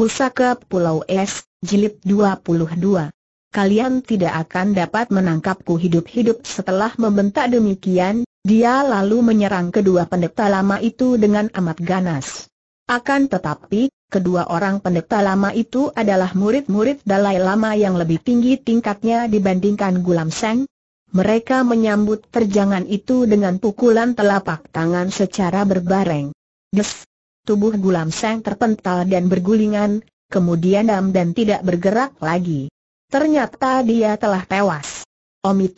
Pusaka Pulau Es, Jilid 22. Kalian tidak akan dapat menangkapku hidup-hidup setelah membentak demikian, dia lalu menyerang kedua pendeta lama itu dengan amat ganas. Akan tetapi, kedua orang pendeta lama itu adalah murid-murid Dalai Lama yang lebih tinggi tingkatnya dibandingkan Gulam Seng. Mereka menyambut terjangan itu dengan pukulan telapak tangan secara berbareng. Des, tubuh Gulam Seng terpental dan bergulingan, kemudian dam dan tidak bergerak lagi. Ternyata dia telah tewas. Omi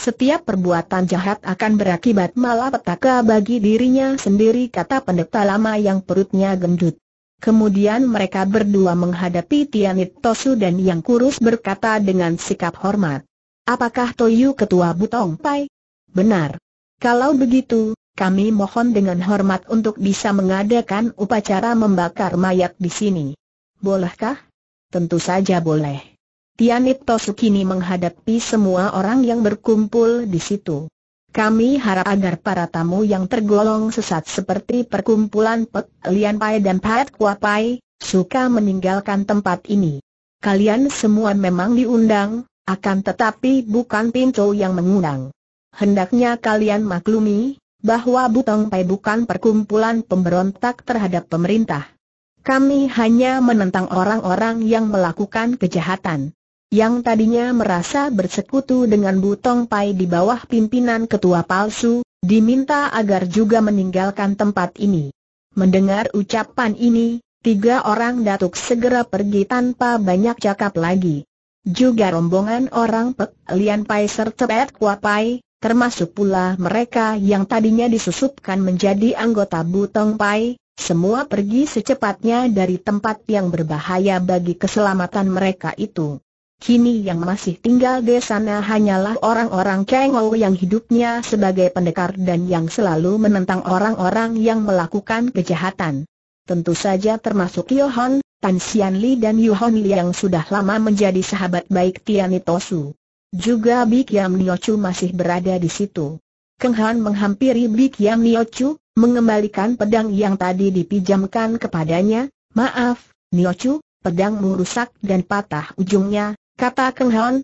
setiap perbuatan jahat akan berakibat malapetaka bagi dirinya sendiri kata pendeta lama yang perutnya gendut. Kemudian mereka berdua menghadapi Tianit Tosu dan yang kurus berkata dengan sikap hormat. Apakah Toyu ketua Butong Pai? Benar. Kalau begitu, kami mohon dengan hormat untuk bisa mengadakan upacara membakar mayat di sini. Bolehkah? Tentu saja boleh. Tianit Tosukini menghadapi semua orang yang berkumpul di situ. Kami harap agar para tamu yang tergolong sesat seperti perkumpulan Pek Lian Pai dan Pat Kua Pai, suka meninggalkan tempat ini. Kalian semua memang diundang, akan tetapi bukan pintu yang mengundang. Hendaknya kalian maklumi, bahwa Butong Pai bukan perkumpulan pemberontak terhadap pemerintah. Kami hanya menentang orang-orang yang melakukan kejahatan. Yang tadinya merasa bersekutu dengan Butong Pai di bawah pimpinan ketua palsu, diminta agar juga meninggalkan tempat ini. Mendengar ucapan ini, tiga orang datuk segera pergi tanpa banyak cakap lagi. Juga rombongan orang Pek Lian Pai serta Pet Kua Pai, termasuk pula mereka yang tadinya disusupkan menjadi anggota Butong Pai, semua pergi secepatnya dari tempat yang berbahaya bagi keselamatan mereka itu. Kini yang masih tinggal di sana hanyalah orang-orang Kengou yang hidupnya sebagai pendekar dan yang selalu menentang orang-orang yang melakukan kejahatan. Tentu saja termasuk Yohan, Tan Xianli dan Yohon Li yang sudah lama menjadi sahabat baik Tianitosu. Juga Bik Yam Niochu masih berada di situ. Keng Han menghampiri Bik Yam Niochu, mengembalikan pedang yang tadi dipinjamkan kepadanya. Maaf, Niochu, pedangmu rusak dan patah ujungnya, kata Keng Han.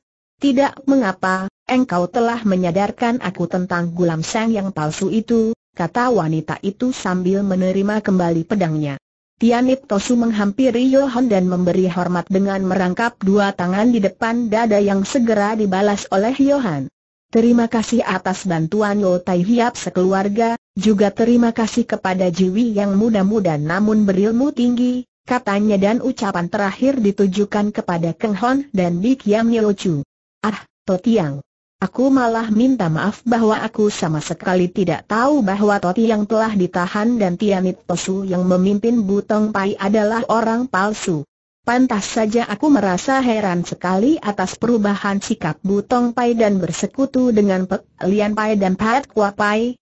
Tidak mengapa, engkau telah menyadarkan aku tentang gulam sang yang palsu itu, kata wanita itu sambil menerima kembali pedangnya. Tianit Tosu menghampiri Yohan dan memberi hormat dengan merangkap dua tangan di depan dada yang segera dibalas oleh Yohan. Terima kasih atas bantuan Lo Tai Hiap sekeluarga, juga terima kasih kepada Jiwi yang muda-muda namun berilmu tinggi, katanya dan ucapan terakhir ditujukan kepada Keng Hon dan Bik Yam Chu. Ah, Totiang. Aku malah minta maaf bahwa aku sama sekali tidak tahu bahwa Toti yang telah ditahan dan Tianit Tosu yang memimpin Butong Pai adalah orang palsu. Pantas saja aku merasa heran sekali atas perubahan sikap Butong Pai dan bersekutu dengan Pek Lian Pai dan Pat Kua Pai.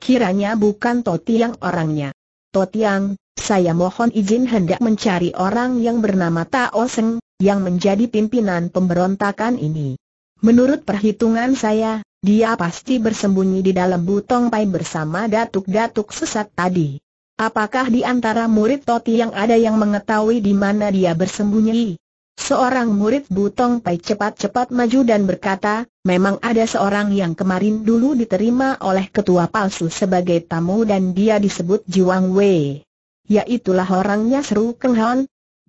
Kiranya bukan Toti yang orangnya. Toti yang, saya mohon izin hendak mencari orang yang bernama Tao Seng, yang menjadi pimpinan pemberontakan ini. Menurut perhitungan saya, dia pasti bersembunyi di dalam butong pai bersama datuk-datuk sesat tadi. Apakah di antara murid Toti yang ada yang mengetahui di mana dia bersembunyi? Seorang murid Butong Pai cepat-cepat maju dan berkata, memang ada seorang yang kemarin dulu diterima oleh ketua palsu sebagai tamu dan dia disebut Jiwang Wei. Yaitulah orangnya seru Keng Hon.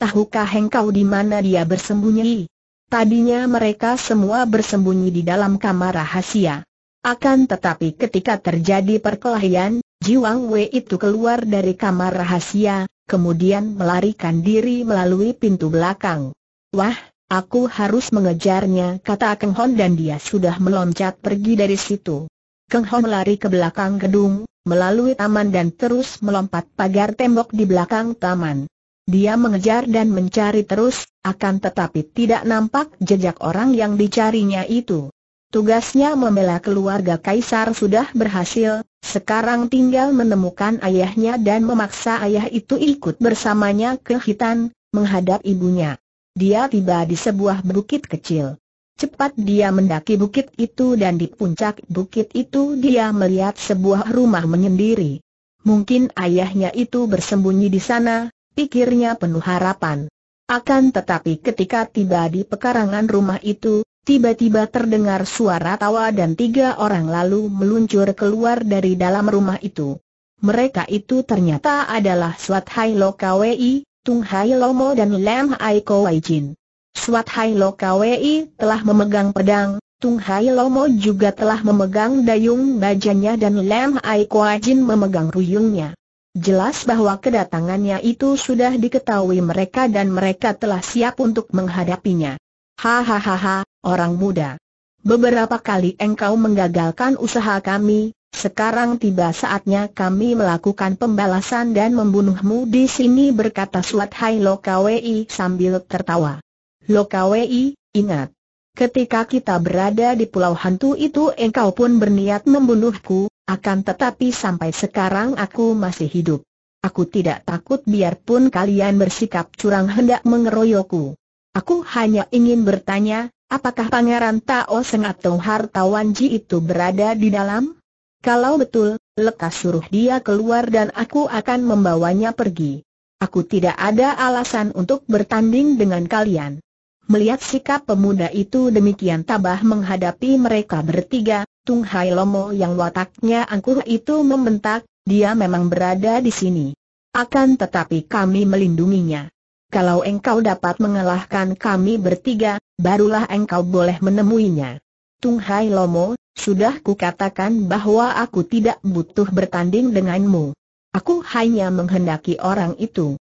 Tahukah engkau di mana dia bersembunyi? Tadinya mereka semua bersembunyi di dalam kamar rahasia. Akan tetapi ketika terjadi perkelahian, Jiwang Wei itu keluar dari kamar rahasia, kemudian melarikan diri melalui pintu belakang. Wah, aku harus mengejarnya kata Keng Hon dan dia sudah meloncat pergi dari situ. Keng Hon lari ke belakang gedung, melalui taman dan terus melompat pagar tembok di belakang taman. Dia mengejar dan mencari terus, akan tetapi tidak nampak jejak orang yang dicarinya itu. Tugasnya membela keluarga Kaisar sudah berhasil, sekarang tinggal menemukan ayahnya dan memaksa ayah itu ikut bersamanya ke Hitan, menghadap ibunya. Dia tiba di sebuah bukit kecil. Cepat dia mendaki bukit itu dan di puncak bukit itu dia melihat sebuah rumah menyendiri. Mungkin ayahnya itu bersembunyi di sana, pikirnya penuh harapan. Akan tetapi ketika tiba di pekarangan rumah itu, tiba-tiba terdengar suara tawa dan tiga orang lalu meluncur keluar dari dalam rumah itu. Mereka itu ternyata adalah Swat Hai Lo Kwei, Tung Hai Lomo dan Lam Hai Kowai Jin. Swat Hai Lo Kwei telah memegang pedang, Tung Hai Lomo juga telah memegang dayung bajanya dan Lam Ko Wai Jin memegang ruyungnya. Jelas bahwa kedatangannya itu sudah diketahui mereka dan mereka telah siap untuk menghadapinya. Hahaha, orang muda. Beberapa kali engkau menggagalkan usaha kami, sekarang tiba saatnya kami melakukan pembalasan dan membunuhmu di sini berkata Suat Hai Lokawei sambil tertawa. Lokawi, ingat. Ketika kita berada di pulau hantu itu engkau pun berniat membunuhku, akan tetapi sampai sekarang aku masih hidup. Aku tidak takut biarpun kalian bersikap curang hendak mengeroyokku. Aku hanya ingin bertanya, apakah Pangeran Tao Seng atau hartawan Ji itu berada di dalam? Kalau betul, lekas suruh dia keluar dan aku akan membawanya pergi. Aku tidak ada alasan untuk bertanding dengan kalian. Melihat sikap pemuda itu demikian tabah menghadapi mereka bertiga, Tung Hai Lomo yang wataknya angkuh itu membentak, dia memang berada di sini. Akan tetapi kami melindunginya. Kalau engkau dapat mengalahkan kami bertiga, barulah engkau boleh menemuinya. Tung Hai Lomo, sudah kukatakan bahwa aku tidak butuh bertanding denganmu. Aku hanya menghendaki orang itu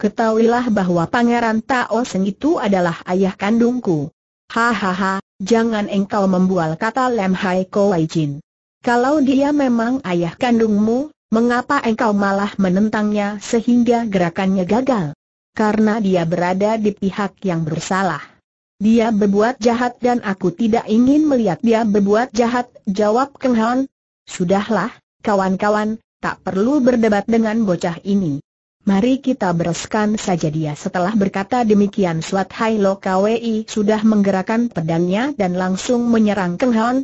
ketahuilah bahwa Pangeran Tao Seng itu adalah ayah kandungku. Hahaha, jangan engkau membual kata Lem Hai Kowai Jin. Kalau dia memang ayah kandungmu, mengapa engkau malah menentangnya sehingga gerakannya gagal? Karena dia berada di pihak yang bersalah. Dia berbuat jahat dan aku tidak ingin melihat dia berbuat jahat, jawab Keng Han. Sudahlah, kawan-kawan, tak perlu berdebat dengan bocah ini. Mari kita bereskan saja dia setelah berkata demikian Slat Hai Lo Kwei sudah menggerakkan pedangnya dan langsung menyerang Keng Han.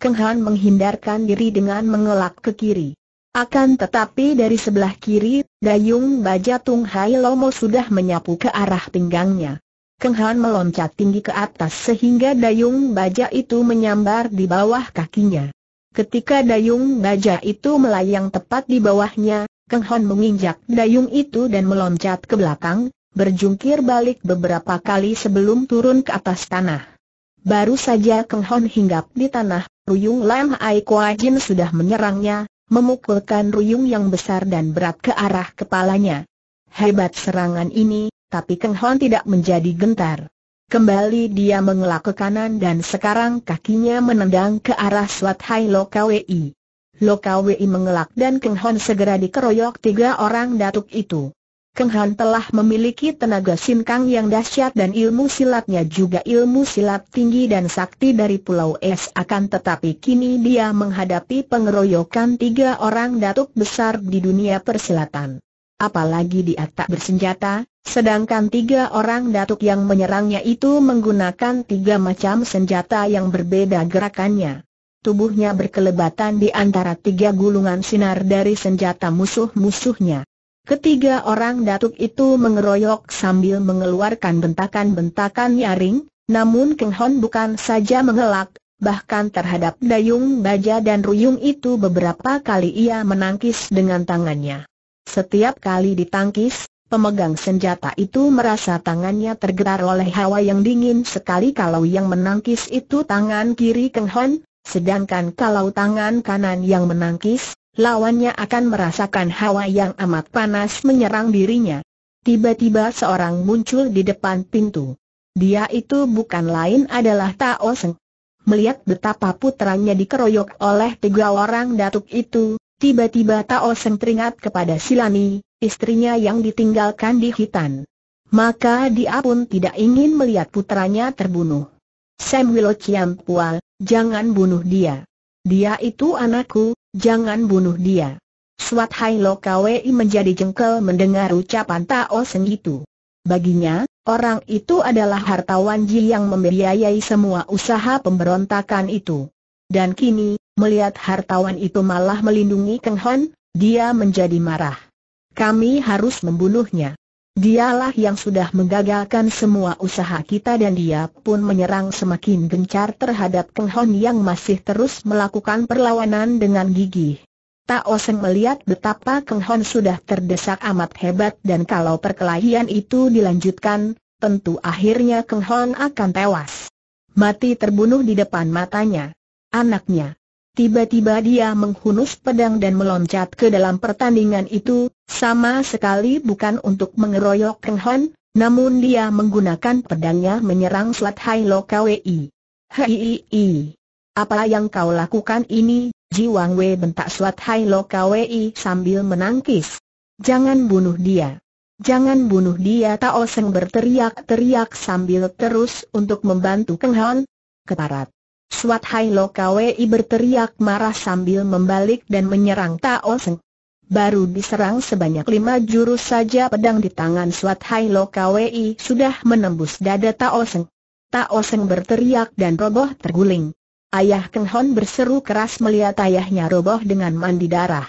Keng Han menghindarkan diri dengan mengelak ke kiri. Akan tetapi dari sebelah kiri, dayung baja Tung Hai Lomo sudah menyapu ke arah pinggangnya. Keng Han meloncat tinggi ke atas sehingga dayung baja itu menyambar di bawah kakinya. Ketika dayung baja itu melayang tepat di bawahnya, Kang Hon menginjak dayung itu dan meloncat ke belakang, berjungkir balik beberapa kali sebelum turun ke atas tanah. Baru saja Kang Hon hinggap di tanah, Ruyung Lam Ai Kua Jin sudah menyerangnya, memukulkan ruyung yang besar dan berat ke arah kepalanya. Hebat serangan ini, tapi Kang Hon tidak menjadi gentar. Kembali dia mengelak ke kanan dan sekarang kakinya menendang ke arah Swat Hai Lo Lokawi mengelak dan Keng Hon segera dikeroyok tiga orang datuk itu. Keng Hon telah memiliki tenaga sinkang yang dahsyat dan ilmu silatnya juga ilmu silat tinggi dan sakti dari Pulau Es akan tetapi kini dia menghadapi pengeroyokan tiga orang datuk besar di dunia persilatan. Apalagi dia tak bersenjata, sedangkan tiga orang datuk yang menyerangnya itu menggunakan tiga macam senjata yang berbeda gerakannya tubuhnya berkelebatan di antara tiga gulungan sinar dari senjata musuh-musuhnya. Ketiga orang datuk itu mengeroyok sambil mengeluarkan bentakan-bentakan nyaring, namun Keng Hon bukan saja mengelak, bahkan terhadap dayung baja dan ruyung itu beberapa kali ia menangkis dengan tangannya. Setiap kali ditangkis, pemegang senjata itu merasa tangannya tergetar oleh hawa yang dingin sekali kalau yang menangkis itu tangan kiri Keng Hon, Sedangkan kalau tangan kanan yang menangkis, lawannya akan merasakan hawa yang amat panas menyerang dirinya. Tiba-tiba seorang muncul di depan pintu. Dia itu bukan lain adalah Tao Seng. Melihat betapa putranya dikeroyok oleh tiga orang datuk itu, tiba-tiba Tao Seng teringat kepada Silani, istrinya yang ditinggalkan di hutan. Maka dia pun tidak ingin melihat putranya terbunuh. Sam Wilo Chiam Pual, Jangan bunuh dia. Dia itu anakku, jangan bunuh dia. Swat Hai Lo menjadi jengkel mendengar ucapan Tao Seng itu. Baginya, orang itu adalah hartawan Ji yang membiayai semua usaha pemberontakan itu. Dan kini, melihat hartawan itu malah melindungi Keng Hon, dia menjadi marah. Kami harus membunuhnya. Dialah yang sudah menggagalkan semua usaha kita dan dia pun menyerang semakin gencar terhadap Keng Hon yang masih terus melakukan perlawanan dengan gigih. Tak Oseng melihat betapa Keng Hon sudah terdesak amat hebat dan kalau perkelahian itu dilanjutkan, tentu akhirnya Keng Hon akan tewas. Mati terbunuh di depan matanya. Anaknya. Tiba-tiba dia menghunus pedang dan meloncat ke dalam pertandingan itu, sama sekali bukan untuk mengeroyok Keng Hon, namun dia menggunakan pedangnya menyerang Slat Hai Lo Kwei. Hei, apa yang kau lakukan ini? Ji Wang Wei bentak Slat Hai Lo Kwei sambil menangkis. Jangan bunuh dia. Jangan bunuh dia Tao Seng berteriak-teriak sambil terus untuk membantu Keng Hon. Keparat. Suat Hai Lo Kwei berteriak marah sambil membalik dan menyerang Tao Seng. Baru diserang sebanyak lima jurus saja pedang di tangan Suat Hai Lo Kwei sudah menembus dada Tao Seng. Tao Seng berteriak dan roboh terguling. Ayah Keng Hon berseru keras melihat ayahnya roboh dengan mandi darah.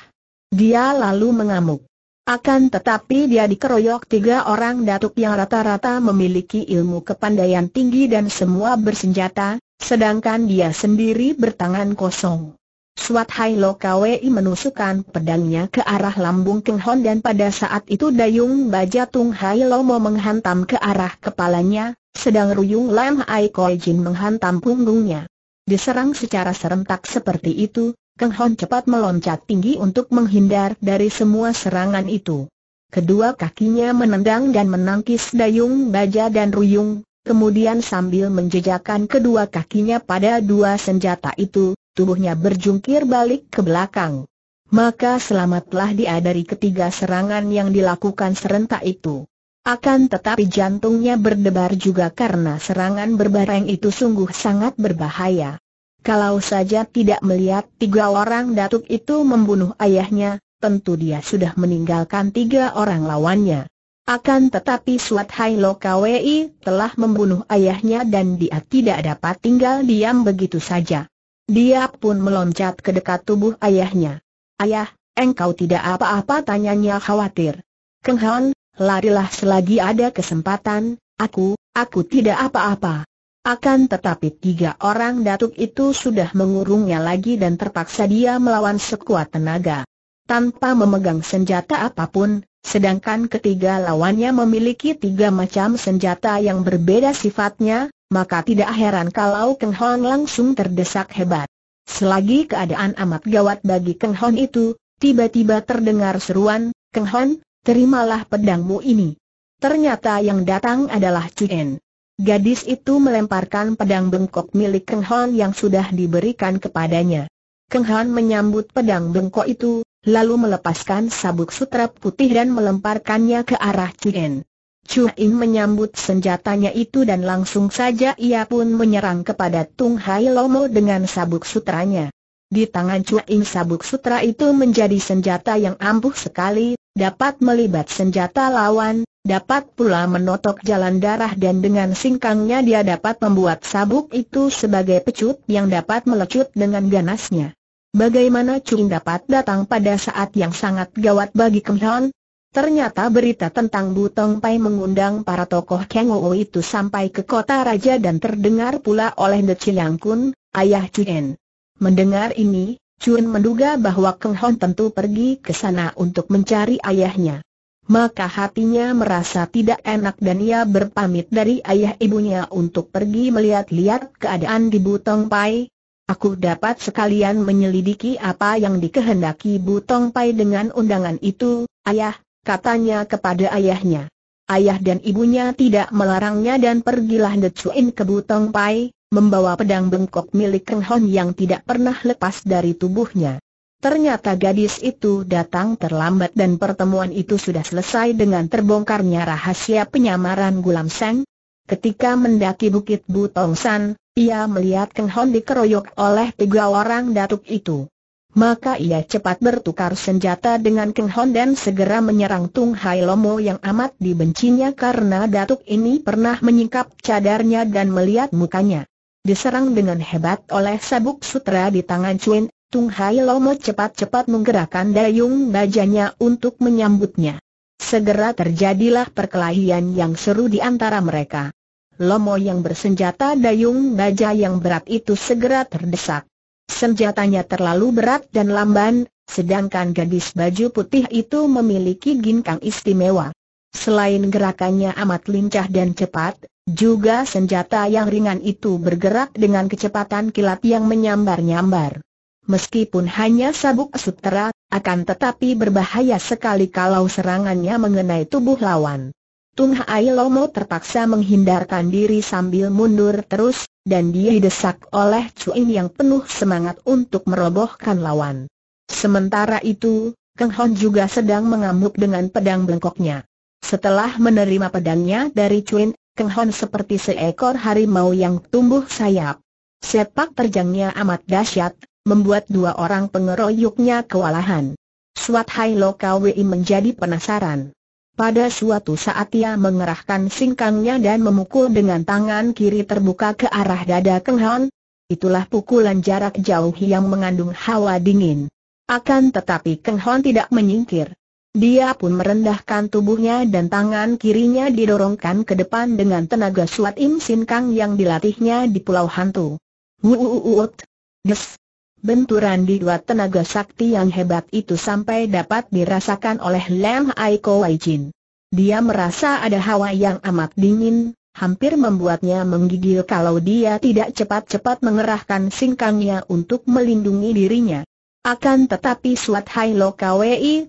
Dia lalu mengamuk. Akan tetapi dia dikeroyok tiga orang datuk yang rata-rata memiliki ilmu kepandaian tinggi dan semua bersenjata, Sedangkan dia sendiri bertangan kosong. Suat Hai Lo Kwei menusukkan pedangnya ke arah lambung Keng Hon dan pada saat itu Dayung Baja Tung Hai Lo Mo menghantam ke arah kepalanya, sedang Ruyung Lam Hai Koi Jin menghantam punggungnya. Diserang secara serentak seperti itu, Keng Hon cepat meloncat tinggi untuk menghindar dari semua serangan itu. Kedua kakinya menendang dan menangkis Dayung Baja dan Ruyung Kemudian sambil menjejakkan kedua kakinya pada dua senjata itu, tubuhnya berjungkir balik ke belakang. Maka selamatlah dia dari ketiga serangan yang dilakukan serentak itu. Akan tetapi jantungnya berdebar juga karena serangan berbareng itu sungguh sangat berbahaya. Kalau saja tidak melihat tiga orang datuk itu membunuh ayahnya, tentu dia sudah meninggalkan tiga orang lawannya. Akan tetapi Suat Hai Lo Kwei telah membunuh ayahnya dan dia tidak dapat tinggal diam begitu saja. Dia pun meloncat ke dekat tubuh ayahnya. Ayah, engkau tidak apa-apa tanyanya khawatir. Keng Han, larilah selagi ada kesempatan, aku, aku tidak apa-apa. Akan tetapi tiga orang datuk itu sudah mengurungnya lagi dan terpaksa dia melawan sekuat tenaga. Tanpa memegang senjata apapun, sedangkan ketiga lawannya memiliki tiga macam senjata yang berbeda sifatnya, maka tidak heran kalau Keng Hon langsung terdesak hebat. Selagi keadaan amat gawat bagi Keng Hon itu, tiba-tiba terdengar seruan, Keng Hon, terimalah pedangmu ini. Ternyata yang datang adalah Cuen. Gadis itu melemparkan pedang bengkok milik Keng Hon yang sudah diberikan kepadanya. Keng Hon menyambut pedang bengkok itu, lalu melepaskan sabuk sutra putih dan melemparkannya ke arah Chuen. Chuen menyambut senjatanya itu dan langsung saja ia pun menyerang kepada Tung Hai Lomo dengan sabuk sutranya. Di tangan Chuen sabuk sutra itu menjadi senjata yang ampuh sekali, dapat melibat senjata lawan, dapat pula menotok jalan darah dan dengan singkangnya dia dapat membuat sabuk itu sebagai pecut yang dapat melecut dengan ganasnya. Bagaimana Chung dapat datang pada saat yang sangat gawat bagi Kem Hon? Ternyata berita tentang Butong Pai mengundang para tokoh Kang Oo itu sampai ke kota raja dan terdengar pula oleh De Yang Kun, ayah Chuen. Mendengar ini, Chun menduga bahwa Kang Hon tentu pergi ke sana untuk mencari ayahnya. Maka hatinya merasa tidak enak dan ia berpamit dari ayah ibunya untuk pergi melihat-lihat keadaan di Butong Pai, Aku dapat sekalian menyelidiki apa yang dikehendaki Bu Tong Pai dengan undangan itu, ayah, katanya kepada ayahnya. Ayah dan ibunya tidak melarangnya dan pergilah Decuin ke Bu Tong Pai, membawa pedang bengkok milik Keng Hon yang tidak pernah lepas dari tubuhnya. Ternyata gadis itu datang terlambat dan pertemuan itu sudah selesai dengan terbongkarnya rahasia penyamaran Gulam Seng. Ketika mendaki bukit Butong San, ia melihat Keng Hon dikeroyok oleh tiga orang datuk itu. Maka ia cepat bertukar senjata dengan Keng Hon dan segera menyerang Tung Hai Lomo yang amat dibencinya karena datuk ini pernah menyingkap cadarnya dan melihat mukanya. Diserang dengan hebat oleh sabuk sutra di tangan Chuen, Tung Hai Lomo cepat-cepat menggerakkan dayung bajanya untuk menyambutnya. Segera terjadilah perkelahian yang seru di antara mereka. Lomo yang bersenjata dayung baja yang berat itu segera terdesak. Senjatanya terlalu berat dan lamban, sedangkan gadis baju putih itu memiliki ginkang istimewa. Selain gerakannya amat lincah dan cepat, juga senjata yang ringan itu bergerak dengan kecepatan kilat yang menyambar-nyambar. Meskipun hanya sabuk sutera, akan tetapi berbahaya sekali kalau serangannya mengenai tubuh lawan. Tung Hai Lomo terpaksa menghindarkan diri sambil mundur terus, dan dia didesak oleh Cuin yang penuh semangat untuk merobohkan lawan. Sementara itu, Keng Hon juga sedang mengamuk dengan pedang bengkoknya. Setelah menerima pedangnya dari Cuin, Keng Hon seperti seekor harimau yang tumbuh sayap. Sepak terjangnya amat dahsyat, membuat dua orang pengeroyoknya kewalahan. Suat Hai Lo menjadi penasaran. Pada suatu saat ia mengerahkan singkangnya dan memukul dengan tangan kiri terbuka ke arah dada Keng Han. Itulah pukulan jarak jauh yang mengandung hawa dingin. Akan tetapi Keng han tidak menyingkir. Dia pun merendahkan tubuhnya dan tangan kirinya didorongkan ke depan dengan tenaga suat Im Sin Kang yang dilatihnya di Pulau Hantu. Wuuuut! Des! Benturan di dua tenaga sakti yang hebat itu sampai dapat dirasakan oleh Lam Aiko Waijin. Dia merasa ada hawa yang amat dingin, hampir membuatnya menggigil kalau dia tidak cepat-cepat mengerahkan singkangnya untuk melindungi dirinya. Akan tetapi Suat Hai Lo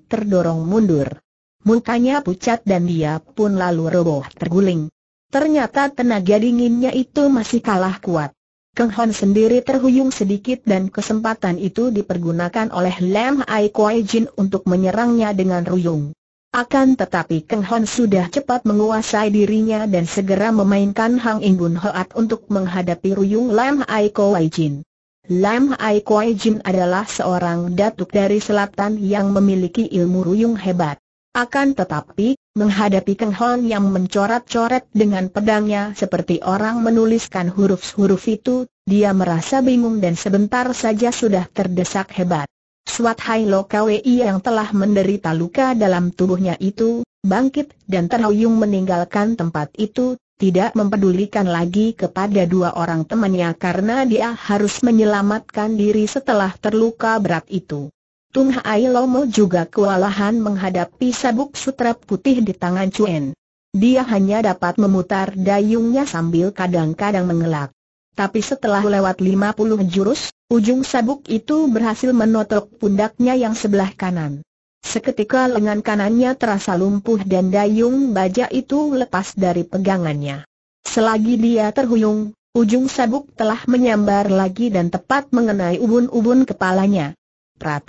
terdorong mundur. Mukanya pucat dan dia pun lalu roboh terguling. Ternyata tenaga dinginnya itu masih kalah kuat. Keng Hon sendiri terhuyung sedikit dan kesempatan itu dipergunakan oleh Lam Ai Kuai Jin untuk menyerangnya dengan ruyung. Akan tetapi Keng Hon sudah cepat menguasai dirinya dan segera memainkan Hang Ingun Hoat untuk menghadapi Ruyung Lam Ai Kuai Jin. Lam Ai Kuai Jin adalah seorang datuk dari selatan yang memiliki ilmu Ruyung hebat. Akan tetapi, menghadapi Kang Hon yang mencoret-coret dengan pedangnya seperti orang menuliskan huruf-huruf itu, dia merasa bingung dan sebentar saja sudah terdesak hebat. Swat Hai Lo Kwei yang telah menderita luka dalam tubuhnya itu, bangkit dan terhuyung meninggalkan tempat itu, tidak mempedulikan lagi kepada dua orang temannya karena dia harus menyelamatkan diri setelah terluka berat itu. Tung Hai Lomo juga kewalahan menghadapi sabuk sutra putih di tangan Cuen. Dia hanya dapat memutar dayungnya sambil kadang-kadang mengelak. Tapi setelah lewat lima puluh jurus, ujung sabuk itu berhasil menotok pundaknya yang sebelah kanan. Seketika lengan kanannya terasa lumpuh dan dayung baja itu lepas dari pegangannya. Selagi dia terhuyung, ujung sabuk telah menyambar lagi dan tepat mengenai ubun-ubun kepalanya. Prat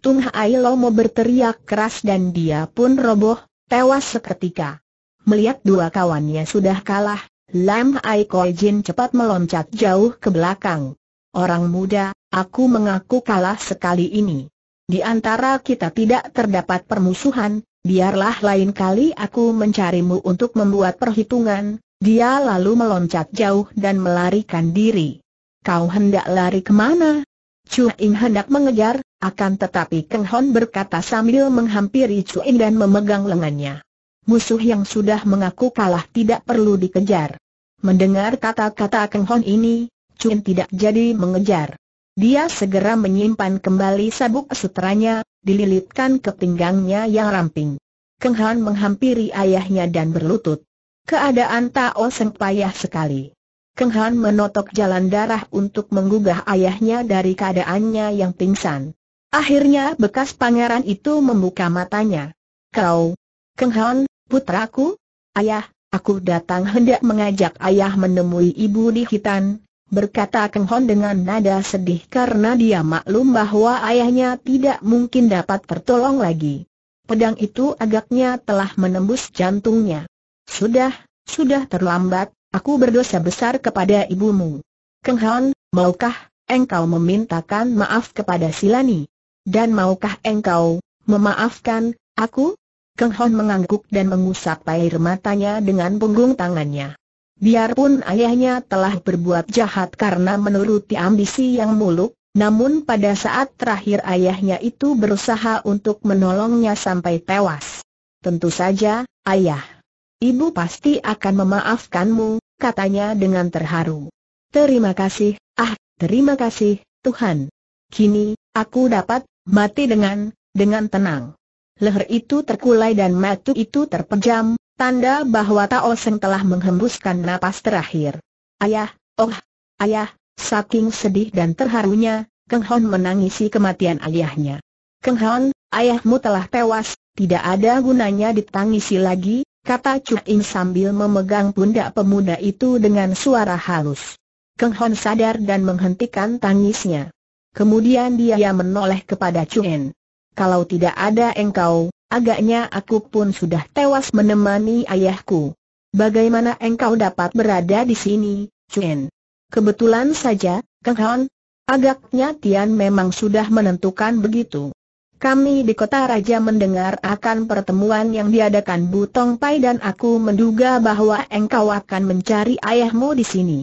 Tung Hai Lomo berteriak keras dan dia pun roboh, tewas seketika. Melihat dua kawannya sudah kalah, Lam Hai Koi Jin cepat meloncat jauh ke belakang. Orang muda, aku mengaku kalah sekali ini. Di antara kita tidak terdapat permusuhan, biarlah lain kali aku mencarimu untuk membuat perhitungan. Dia lalu meloncat jauh dan melarikan diri. Kau hendak lari kemana? Chu Ing hendak mengejar, akan tetapi Keng Hon berkata sambil menghampiri Cuin dan memegang lengannya. Musuh yang sudah mengaku kalah tidak perlu dikejar. Mendengar kata-kata Keng Hon ini, Cuin tidak jadi mengejar. Dia segera menyimpan kembali sabuk sutranya, dililitkan ke pinggangnya yang ramping. Keng Hon menghampiri ayahnya dan berlutut. Keadaan Tao Seng payah sekali. Keng Han menotok jalan darah untuk menggugah ayahnya dari keadaannya yang pingsan. Akhirnya bekas pangeran itu membuka matanya. Kau, Keng Han, putraku? Ayah, aku datang hendak mengajak ayah menemui ibu di Hitan, berkata Keng Hon dengan nada sedih karena dia maklum bahwa ayahnya tidak mungkin dapat tertolong lagi. Pedang itu agaknya telah menembus jantungnya. Sudah, sudah terlambat, aku berdosa besar kepada ibumu. Keng Hon, maukah engkau memintakan maaf kepada Silani? Dan maukah engkau memaafkan aku? Keng Hon mengangguk dan mengusap air matanya dengan punggung tangannya. Biarpun ayahnya telah berbuat jahat karena menuruti ambisi yang muluk, namun pada saat terakhir ayahnya itu berusaha untuk menolongnya sampai tewas. Tentu saja, ayah. Ibu pasti akan memaafkanmu, katanya dengan terharu. Terima kasih, ah, terima kasih, Tuhan. Kini, aku dapat mati dengan, dengan tenang. Leher itu terkulai dan mata itu terpejam, tanda bahwa Tao Seng telah menghembuskan napas terakhir. Ayah, oh, ayah, saking sedih dan terharunya, Keng Hon menangisi kematian ayahnya. Keng Hon, ayahmu telah tewas, tidak ada gunanya ditangisi lagi, kata Chu In sambil memegang pundak pemuda itu dengan suara halus. Keng Hon sadar dan menghentikan tangisnya. Kemudian dia menoleh kepada Chuen. Kalau tidak ada engkau, agaknya aku pun sudah tewas menemani ayahku. Bagaimana engkau dapat berada di sini, Chuen? Kebetulan saja, Kang Han. Agaknya Tian memang sudah menentukan begitu. Kami di kota raja mendengar akan pertemuan yang diadakan Butong Pai dan aku menduga bahwa engkau akan mencari ayahmu di sini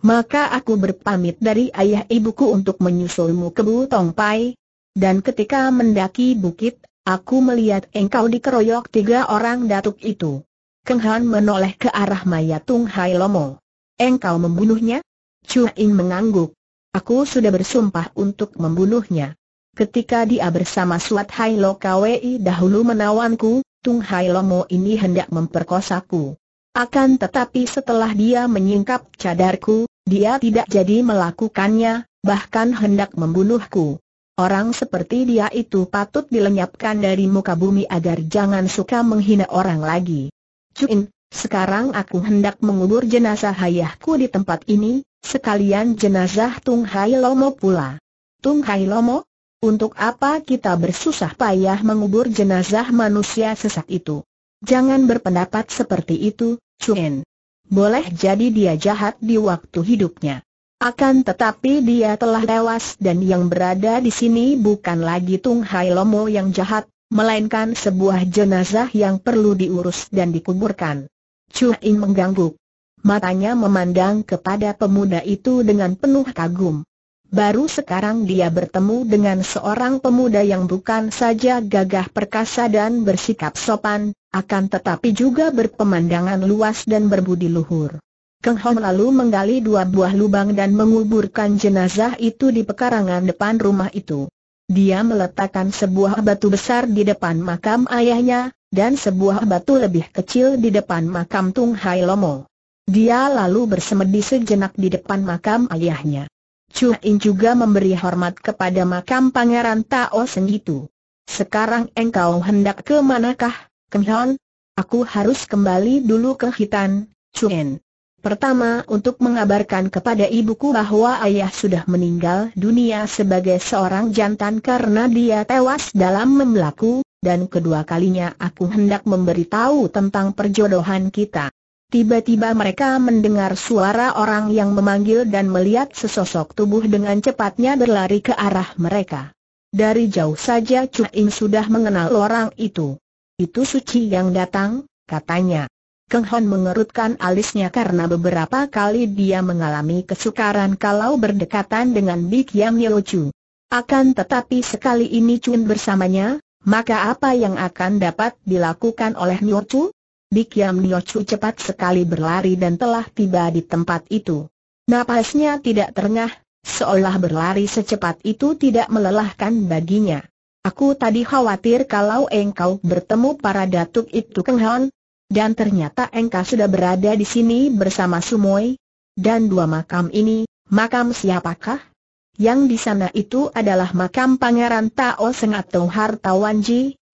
maka aku berpamit dari ayah ibuku untuk menyusulmu ke Butong Pai. Dan ketika mendaki bukit, aku melihat engkau dikeroyok tiga orang datuk itu. Keng Han menoleh ke arah Tung Hai Lomo. Engkau membunuhnya? Chu In mengangguk. Aku sudah bersumpah untuk membunuhnya. Ketika dia bersama Suat Hai Lo Kwi dahulu menawanku, Tung Hai Lomo ini hendak memperkosaku. Akan tetapi setelah dia menyingkap cadarku, dia tidak jadi melakukannya, bahkan hendak membunuhku. Orang seperti dia itu patut dilenyapkan dari muka bumi agar jangan suka menghina orang lagi. Cuin, sekarang aku hendak mengubur jenazah ayahku di tempat ini, sekalian jenazah Tung Hai Lomo pula. Tung Hai Lomo? Untuk apa kita bersusah payah mengubur jenazah manusia sesak itu? Jangan berpendapat seperti itu, Chuen. Boleh jadi dia jahat di waktu hidupnya. Akan tetapi dia telah tewas dan yang berada di sini bukan lagi Tung Hai Lomo yang jahat, melainkan sebuah jenazah yang perlu diurus dan dikuburkan. Chuen mengganggu. Matanya memandang kepada pemuda itu dengan penuh kagum. Baru sekarang dia bertemu dengan seorang pemuda yang bukan saja gagah perkasa dan bersikap sopan, akan tetapi juga berpemandangan luas dan berbudi luhur. Keng Hong lalu menggali dua buah lubang dan menguburkan jenazah itu di pekarangan depan rumah itu. Dia meletakkan sebuah batu besar di depan makam ayahnya, dan sebuah batu lebih kecil di depan makam Tung Hai Lomo. Dia lalu bersemedi sejenak di depan makam ayahnya. Chu In juga memberi hormat kepada makam Pangeran Tao Sen itu. Sekarang engkau hendak ke manakah, Kenhon? Aku harus kembali dulu ke Hitan, Chu In. Pertama untuk mengabarkan kepada ibuku bahwa ayah sudah meninggal dunia sebagai seorang jantan karena dia tewas dalam memelaku, dan kedua kalinya aku hendak memberitahu tentang perjodohan kita. Tiba-tiba mereka mendengar suara orang yang memanggil dan melihat sesosok tubuh dengan cepatnya berlari ke arah mereka. Dari jauh saja Chu In sudah mengenal orang itu. Itu Suci yang datang, katanya. Keng Hon mengerutkan alisnya karena beberapa kali dia mengalami kesukaran kalau berdekatan dengan Big Yang Yeo Chu. Akan tetapi sekali ini Chun bersamanya, maka apa yang akan dapat dilakukan oleh Nyo Chu? Dikiam Niochu cepat sekali berlari dan telah tiba di tempat itu. Napasnya tidak terengah, seolah berlari secepat itu tidak melelahkan baginya. Aku tadi khawatir kalau engkau bertemu para datuk itu Keng Hon, dan ternyata engkau sudah berada di sini bersama Sumoi, dan dua makam ini, makam siapakah? Yang di sana itu adalah makam Pangeran Tao Seng atau Hartawan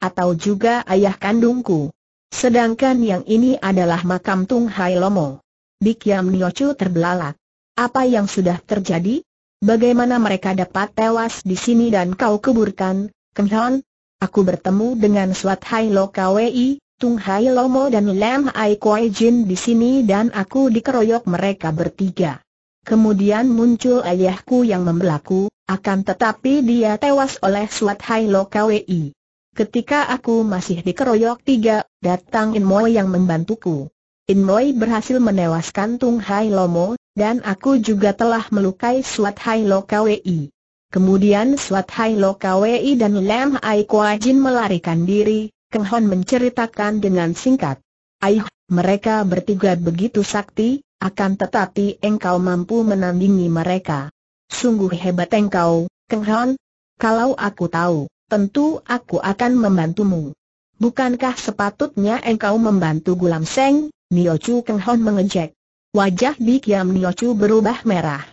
atau juga ayah kandungku. Sedangkan yang ini adalah makam Tung Hai Lomo. Nio Niochu terbelalak. Apa yang sudah terjadi? Bagaimana mereka dapat tewas di sini dan kau kuburkan, Kenhon? Aku bertemu dengan Swat Hai Lo Kwei, Tung Hai Lomo dan Lam Ai Koi Jin di sini dan aku dikeroyok mereka bertiga. Kemudian muncul ayahku yang membelaku, akan tetapi dia tewas oleh Swat Hai Lo Kwei. Ketika aku masih dikeroyok tiga, datang In Moi yang membantuku. In Moi berhasil menewaskan Tung Hai Lomo, dan aku juga telah melukai Swat Hai Lo Kwi. Kemudian Swat Hai Lo Kwi dan Lam Ai Kwa Jin melarikan diri, Keng Hon menceritakan dengan singkat. Aih, mereka bertiga begitu sakti, akan tetapi engkau mampu menandingi mereka. Sungguh hebat engkau, Keng Hon. Kalau aku tahu tentu aku akan membantumu. Bukankah sepatutnya engkau membantu Gulam Seng? Niochu Keng Hon mengejek. Wajah Bikiam Niochu berubah merah.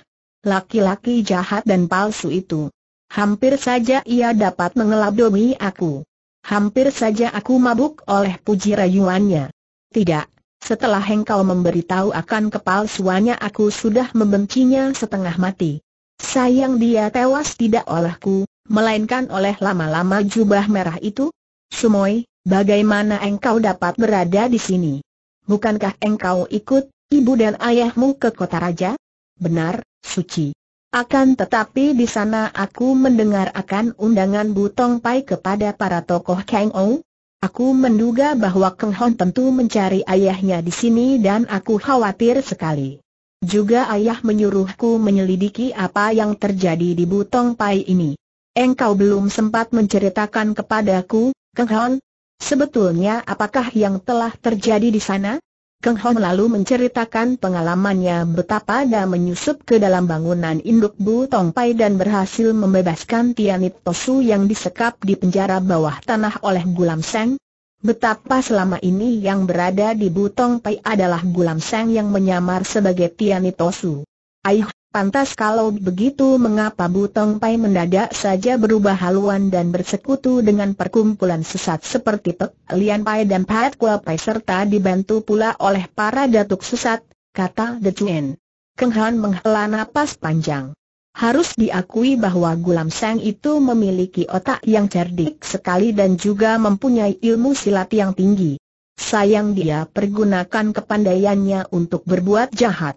Laki-laki jahat dan palsu itu. Hampir saja ia dapat mengelabdomi aku. Hampir saja aku mabuk oleh puji rayuannya. Tidak, setelah engkau memberitahu akan kepalsuannya aku sudah membencinya setengah mati. Sayang dia tewas tidak olehku, melainkan oleh lama-lama jubah merah itu? Sumoy, bagaimana engkau dapat berada di sini? Bukankah engkau ikut ibu dan ayahmu ke kota raja? Benar, suci. Akan tetapi di sana aku mendengar akan undangan Butong Pai kepada para tokoh Kang Ou, Aku menduga bahwa Keng Hon tentu mencari ayahnya di sini dan aku khawatir sekali. Juga ayah menyuruhku menyelidiki apa yang terjadi di Butong Pai ini. Engkau belum sempat menceritakan kepadaku, Keng Hon. Sebetulnya apakah yang telah terjadi di sana? Keng Hon lalu menceritakan pengalamannya betapa dia menyusup ke dalam bangunan induk Bu Tong Pai dan berhasil membebaskan Tianit Tosu yang disekap di penjara bawah tanah oleh Gulam Seng. Betapa selama ini yang berada di Butong Pai adalah Gulam Seng yang menyamar sebagai Tianit Tosu. Pantas kalau begitu mengapa Butong Pai mendadak saja berubah haluan dan bersekutu dengan perkumpulan sesat seperti Pek Lian Pai dan Pat Kua Pai serta dibantu pula oleh para datuk sesat, kata The Chuen. Keng Han menghela nafas panjang. Harus diakui bahwa Gulam Seng itu memiliki otak yang cerdik sekali dan juga mempunyai ilmu silat yang tinggi. Sayang dia pergunakan kepandaiannya untuk berbuat jahat.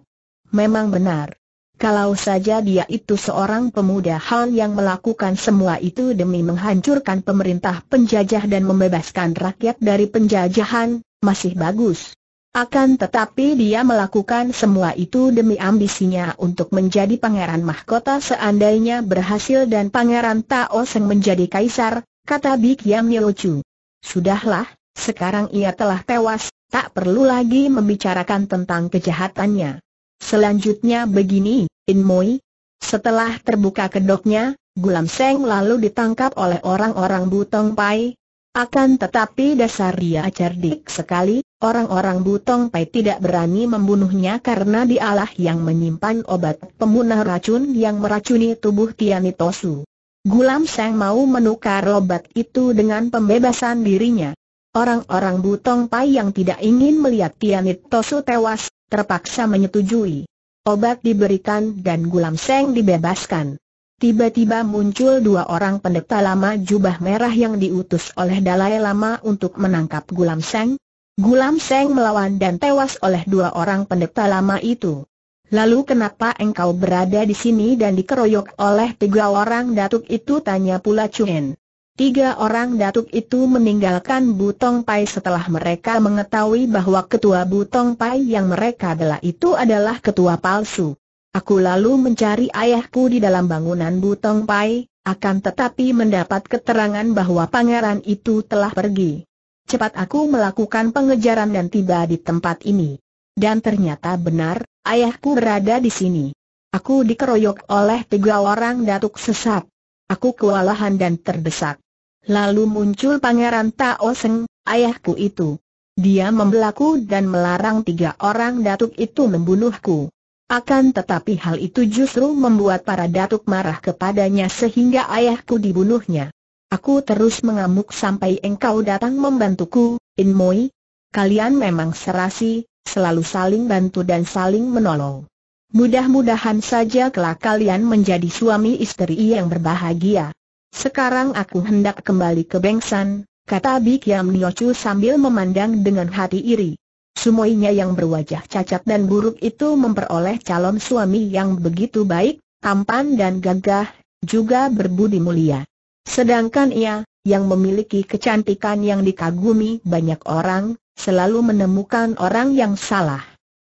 Memang benar kalau saja dia itu seorang pemuda Han yang melakukan semua itu demi menghancurkan pemerintah penjajah dan membebaskan rakyat dari penjajahan, masih bagus. Akan tetapi dia melakukan semua itu demi ambisinya untuk menjadi pangeran mahkota seandainya berhasil dan pangeran Tao Seng menjadi kaisar, kata Bik Yam Nilochu. Sudahlah, sekarang ia telah tewas, tak perlu lagi membicarakan tentang kejahatannya. Selanjutnya begini, In Moi. Setelah terbuka kedoknya, Gulam Seng lalu ditangkap oleh orang-orang Butong Pai. Akan tetapi dasar dia cerdik sekali, orang-orang Butong Pai tidak berani membunuhnya karena dialah yang menyimpan obat pemunah racun yang meracuni tubuh Tianitosu. Gulam Seng mau menukar obat itu dengan pembebasan dirinya. Orang-orang Butong Pai yang tidak ingin melihat Tianitosu tewas, terpaksa menyetujui. Obat diberikan dan Gulam Seng dibebaskan. Tiba-tiba muncul dua orang pendeta lama jubah merah yang diutus oleh Dalai Lama untuk menangkap Gulam Seng. Gulam Seng melawan dan tewas oleh dua orang pendeta lama itu. Lalu kenapa engkau berada di sini dan dikeroyok oleh tiga orang datuk itu tanya pula Chuen. Tiga orang datuk itu meninggalkan Butong Pai setelah mereka mengetahui bahwa ketua Butong Pai yang mereka bela itu adalah ketua palsu. Aku lalu mencari ayahku di dalam bangunan Butong Pai, akan tetapi mendapat keterangan bahwa pangeran itu telah pergi. Cepat aku melakukan pengejaran dan tiba di tempat ini. Dan ternyata benar, ayahku berada di sini. Aku dikeroyok oleh tiga orang datuk sesat. Aku kewalahan dan terdesak. Lalu muncul Pangeran Tao Seng, ayahku itu. Dia membelaku dan melarang tiga orang datuk itu membunuhku. Akan tetapi hal itu justru membuat para datuk marah kepadanya sehingga ayahku dibunuhnya. Aku terus mengamuk sampai engkau datang membantuku, In Moi. Kalian memang serasi, selalu saling bantu dan saling menolong. Mudah-mudahan saja kelak kalian menjadi suami istri yang berbahagia. Sekarang aku hendak kembali ke Bengsan, kata Bikiam Niochu sambil memandang dengan hati iri. Semuanya yang berwajah cacat dan buruk itu memperoleh calon suami yang begitu baik, tampan dan gagah, juga berbudi mulia. Sedangkan ia, yang memiliki kecantikan yang dikagumi banyak orang, selalu menemukan orang yang salah.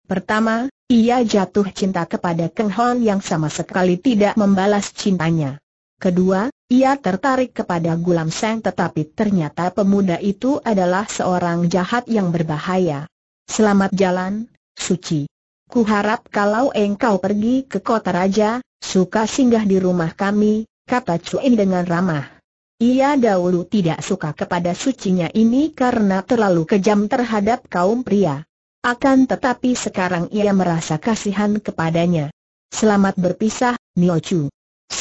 Pertama, ia jatuh cinta kepada Keng Hon yang sama sekali tidak membalas cintanya. Kedua, ia tertarik kepada Gulam Seng tetapi ternyata pemuda itu adalah seorang jahat yang berbahaya. Selamat jalan, Suci. Kuharap kalau engkau pergi ke kota raja, suka singgah di rumah kami, kata Cuin dengan ramah. Ia dahulu tidak suka kepada sucinya ini karena terlalu kejam terhadap kaum pria. Akan tetapi sekarang ia merasa kasihan kepadanya. Selamat berpisah, Niochu.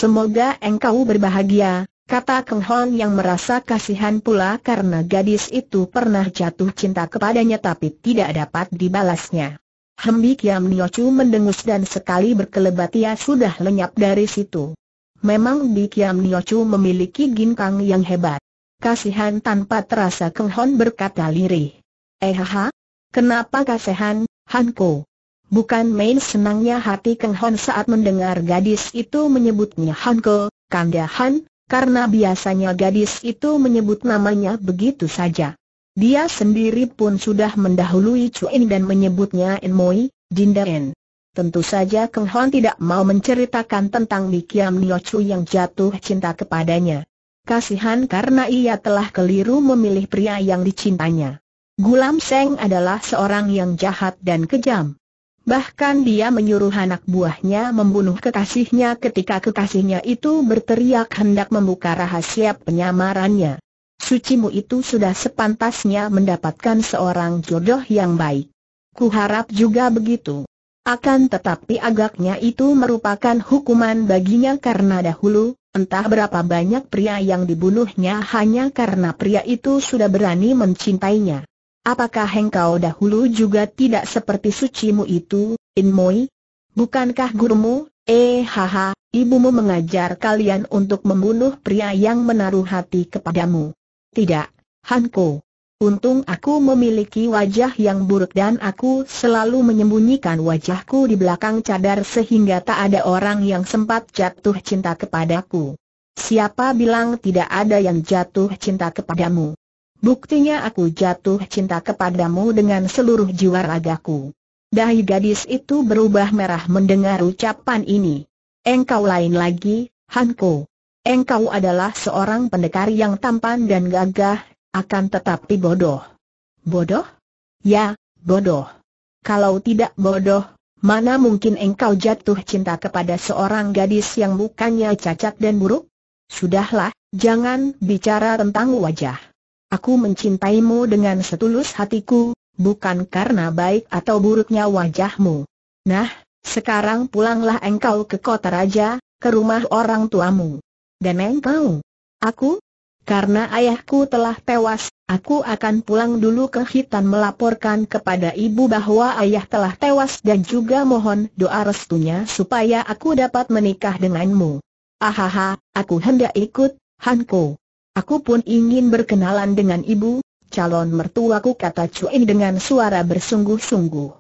Semoga engkau berbahagia, kata Keng Hon yang merasa kasihan pula karena gadis itu pernah jatuh cinta kepadanya tapi tidak dapat dibalasnya. Hembi Kiam Niochu mendengus dan sekali berkelebat ia sudah lenyap dari situ. Memang Bi Kiam Niochu memiliki ginkang yang hebat. Kasihan tanpa terasa Keng Hon berkata lirih. Eh ha, kenapa kasihan, Hanko? Bukan main senangnya hati kang Hon saat mendengar gadis itu menyebutnya han Hanko, Kanda Han, karena biasanya gadis itu menyebut namanya begitu saja. Dia sendiri pun sudah mendahului Chuin dan menyebutnya In-moi, Dinda En. Tentu saja kang Hon tidak mau menceritakan tentang Mikiam Nio Chu yang jatuh cinta kepadanya. Kasihan karena ia telah keliru memilih pria yang dicintanya. Gulam Seng adalah seorang yang jahat dan kejam. Bahkan dia menyuruh anak buahnya membunuh kekasihnya ketika kekasihnya itu berteriak hendak membuka rahasia penyamarannya. Sucimu itu sudah sepantasnya mendapatkan seorang jodoh yang baik. Kuharap juga begitu. Akan tetapi agaknya itu merupakan hukuman baginya karena dahulu, entah berapa banyak pria yang dibunuhnya hanya karena pria itu sudah berani mencintainya. Apakah engkau dahulu juga tidak seperti sucimu itu, Inmoi? Bukankah gurumu, eh haha, ibumu mengajar kalian untuk membunuh pria yang menaruh hati kepadamu? Tidak, Hanko. Untung aku memiliki wajah yang buruk dan aku selalu menyembunyikan wajahku di belakang cadar sehingga tak ada orang yang sempat jatuh cinta kepadaku. Siapa bilang tidak ada yang jatuh cinta kepadamu? Buktinya aku jatuh cinta kepadamu dengan seluruh jiwa ragaku. Dahi gadis itu berubah merah mendengar ucapan ini. Engkau lain lagi, Hanko. Engkau adalah seorang pendekar yang tampan dan gagah, akan tetapi bodoh. Bodoh? Ya, bodoh. Kalau tidak bodoh, mana mungkin engkau jatuh cinta kepada seorang gadis yang mukanya cacat dan buruk? Sudahlah, jangan bicara tentang wajah. Aku mencintaimu dengan setulus hatiku, bukan karena baik atau buruknya wajahmu. Nah, sekarang pulanglah engkau ke kota raja, ke rumah orang tuamu. Dan engkau? Aku? Karena ayahku telah tewas, aku akan pulang dulu ke Hitan melaporkan kepada ibu bahwa ayah telah tewas dan juga mohon doa restunya supaya aku dapat menikah denganmu. Ahaha, aku hendak ikut, Hanko. Aku pun ingin berkenalan dengan ibu, calon mertuaku kata Cuin dengan suara bersungguh-sungguh.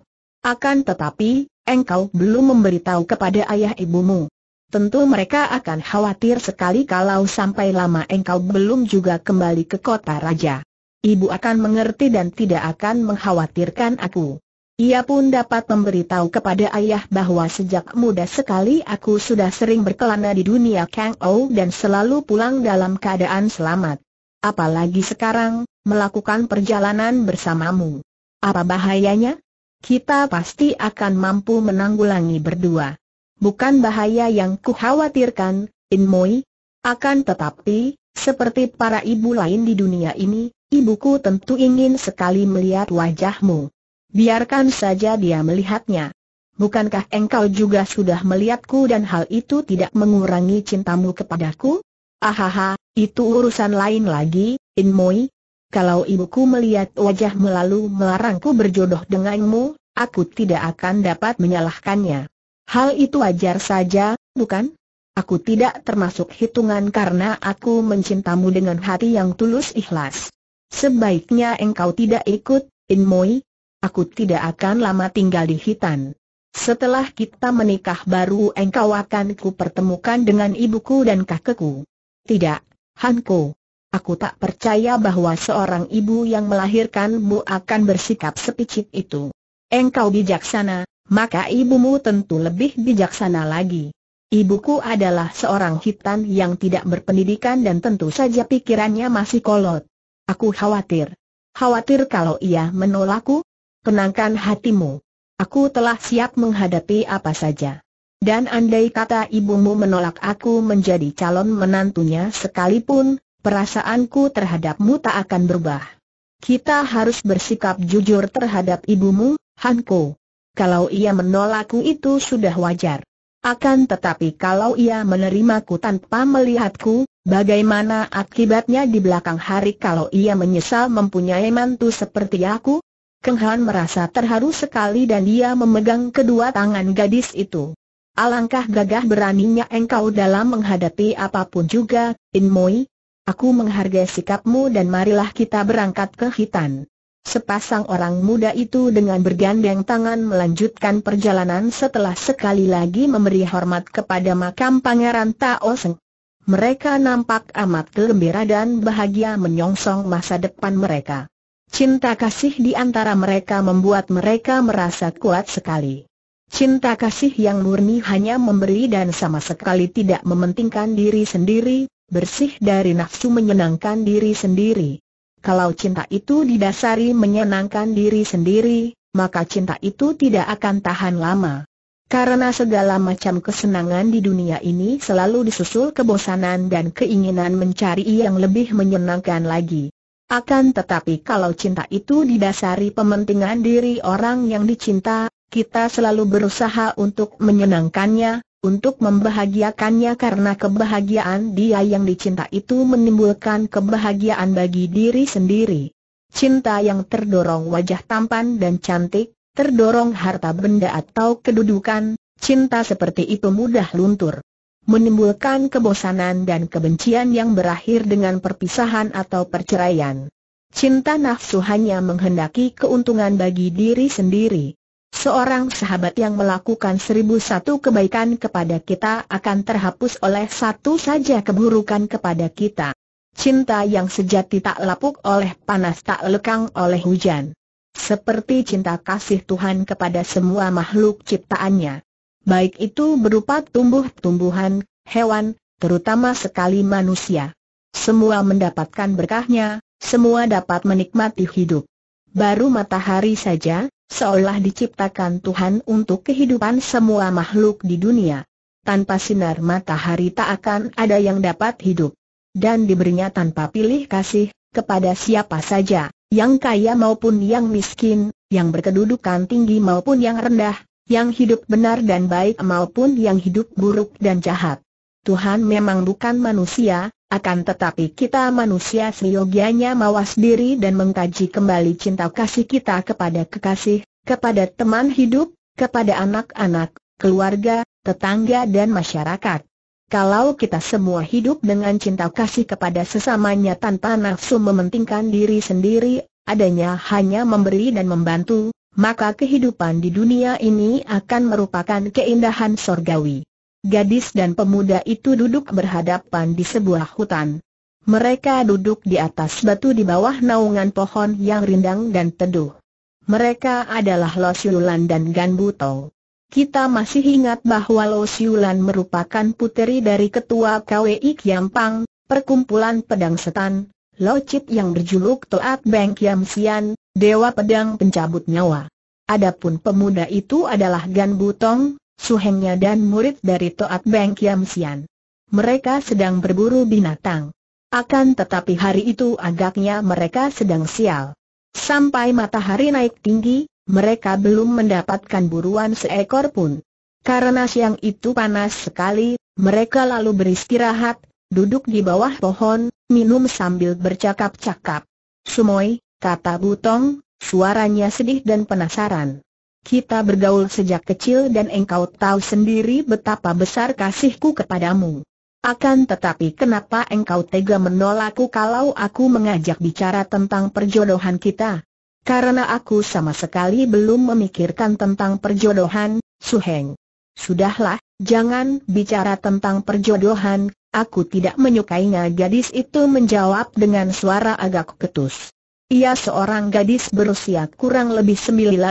Akan tetapi, engkau belum memberitahu kepada ayah ibumu. Tentu mereka akan khawatir sekali kalau sampai lama engkau belum juga kembali ke kota raja. Ibu akan mengerti dan tidak akan mengkhawatirkan aku. Ia pun dapat memberitahu kepada ayah bahwa sejak muda sekali aku sudah sering berkelana di dunia Kang Ou dan selalu pulang dalam keadaan selamat. Apalagi sekarang, melakukan perjalanan bersamamu. Apa bahayanya? Kita pasti akan mampu menanggulangi berdua. Bukan bahaya yang kukhawatirkan, Inmoi. Akan tetapi, seperti para ibu lain di dunia ini, ibuku tentu ingin sekali melihat wajahmu. Biarkan saja dia melihatnya. Bukankah engkau juga sudah melihatku dan hal itu tidak mengurangi cintamu kepadaku? Ahaha, itu urusan lain lagi, Inmoi. Kalau ibuku melihat wajah melalui melarangku berjodoh denganmu, aku tidak akan dapat menyalahkannya. Hal itu wajar saja, bukan? Aku tidak termasuk hitungan karena aku mencintamu dengan hati yang tulus ikhlas. Sebaiknya engkau tidak ikut, Inmoi, aku tidak akan lama tinggal di Hitan. Setelah kita menikah baru engkau akan ku pertemukan dengan ibuku dan kakekku. Tidak, Hanko. Aku tak percaya bahwa seorang ibu yang melahirkanmu akan bersikap sepicit itu. Engkau bijaksana, maka ibumu tentu lebih bijaksana lagi. Ibuku adalah seorang hitan yang tidak berpendidikan dan tentu saja pikirannya masih kolot. Aku khawatir. Khawatir kalau ia menolakku, tenangkan hatimu. Aku telah siap menghadapi apa saja. Dan andai kata ibumu menolak aku menjadi calon menantunya sekalipun, perasaanku terhadapmu tak akan berubah. Kita harus bersikap jujur terhadap ibumu, Hanko. Kalau ia menolakku itu sudah wajar. Akan tetapi kalau ia menerimaku tanpa melihatku, bagaimana akibatnya di belakang hari kalau ia menyesal mempunyai mantu seperti aku? Keng Han merasa terharu sekali dan dia memegang kedua tangan gadis itu. Alangkah gagah beraninya engkau dalam menghadapi apapun juga, In Moi. Aku menghargai sikapmu dan marilah kita berangkat ke Hitan. Sepasang orang muda itu dengan bergandeng tangan melanjutkan perjalanan setelah sekali lagi memberi hormat kepada makam Pangeran Tao Seng. Mereka nampak amat gembira dan bahagia menyongsong masa depan mereka. Cinta kasih di antara mereka membuat mereka merasa kuat sekali. Cinta kasih yang murni hanya memberi dan sama sekali tidak mementingkan diri sendiri, bersih dari nafsu menyenangkan diri sendiri. Kalau cinta itu didasari menyenangkan diri sendiri, maka cinta itu tidak akan tahan lama. Karena segala macam kesenangan di dunia ini selalu disusul kebosanan dan keinginan mencari yang lebih menyenangkan lagi. Akan tetapi kalau cinta itu didasari pementingan diri orang yang dicinta, kita selalu berusaha untuk menyenangkannya, untuk membahagiakannya karena kebahagiaan dia yang dicinta itu menimbulkan kebahagiaan bagi diri sendiri. Cinta yang terdorong wajah tampan dan cantik, terdorong harta benda atau kedudukan, cinta seperti itu mudah luntur menimbulkan kebosanan dan kebencian yang berakhir dengan perpisahan atau perceraian. Cinta nafsu hanya menghendaki keuntungan bagi diri sendiri. Seorang sahabat yang melakukan seribu satu kebaikan kepada kita akan terhapus oleh satu saja keburukan kepada kita. Cinta yang sejati tak lapuk oleh panas tak lekang oleh hujan. Seperti cinta kasih Tuhan kepada semua makhluk ciptaannya baik itu berupa tumbuh-tumbuhan, hewan, terutama sekali manusia. Semua mendapatkan berkahnya, semua dapat menikmati hidup. Baru matahari saja, seolah diciptakan Tuhan untuk kehidupan semua makhluk di dunia. Tanpa sinar matahari tak akan ada yang dapat hidup. Dan diberinya tanpa pilih kasih, kepada siapa saja, yang kaya maupun yang miskin, yang berkedudukan tinggi maupun yang rendah, yang hidup benar dan baik maupun yang hidup buruk dan jahat. Tuhan memang bukan manusia, akan tetapi kita manusia seyogianya mawas diri dan mengkaji kembali cinta kasih kita kepada kekasih, kepada teman hidup, kepada anak-anak, keluarga, tetangga dan masyarakat. Kalau kita semua hidup dengan cinta kasih kepada sesamanya tanpa nafsu mementingkan diri sendiri, adanya hanya memberi dan membantu, maka kehidupan di dunia ini akan merupakan keindahan sorgawi. Gadis dan pemuda itu duduk berhadapan di sebuah hutan. Mereka duduk di atas batu di bawah naungan pohon yang rindang dan teduh. Mereka adalah Lo dan Gan Buto. Kita masih ingat bahwa Lo merupakan puteri dari ketua KWI Pang, perkumpulan pedang setan, Lo Chit yang berjuluk Toat Beng Kiam Sian, Dewa Pedang Pencabut Nyawa. Adapun pemuda itu adalah Gan Butong, suhengnya dan murid dari Toat Beng Kiam Sian. Mereka sedang berburu binatang. Akan tetapi hari itu agaknya mereka sedang sial. Sampai matahari naik tinggi, mereka belum mendapatkan buruan seekor pun. Karena siang itu panas sekali, mereka lalu beristirahat, duduk di bawah pohon, minum sambil bercakap-cakap. Sumoy, kata Butong, suaranya sedih dan penasaran. Kita bergaul sejak kecil dan engkau tahu sendiri betapa besar kasihku kepadamu. Akan tetapi kenapa engkau tega menolakku kalau aku mengajak bicara tentang perjodohan kita? Karena aku sama sekali belum memikirkan tentang perjodohan, Suheng. Sudahlah, jangan bicara tentang perjodohan, aku tidak menyukainya gadis itu menjawab dengan suara agak ketus. Ia seorang gadis berusia kurang lebih 19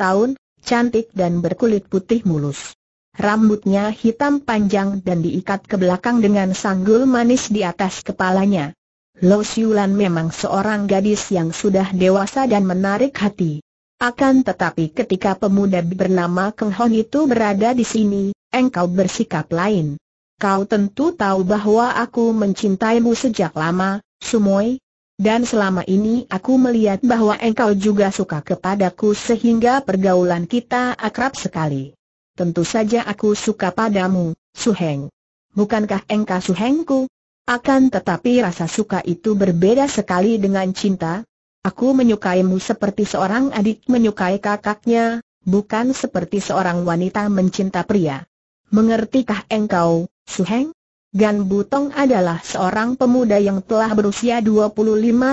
tahun, cantik dan berkulit putih mulus. Rambutnya hitam panjang dan diikat ke belakang dengan sanggul manis di atas kepalanya. Lo Siulan memang seorang gadis yang sudah dewasa dan menarik hati. Akan tetapi ketika pemuda bernama Keng Hon itu berada di sini, engkau bersikap lain. Kau tentu tahu bahwa aku mencintaimu sejak lama, Sumoy, dan selama ini aku melihat bahwa engkau juga suka kepadaku sehingga pergaulan kita akrab sekali. Tentu saja aku suka padamu, Su Heng. Bukankah engkau Suhengku? Akan tetapi rasa suka itu berbeda sekali dengan cinta. Aku menyukaimu seperti seorang adik menyukai kakaknya, bukan seperti seorang wanita mencinta pria. Mengertikah engkau, Su Heng? Gan Butong adalah seorang pemuda yang telah berusia 25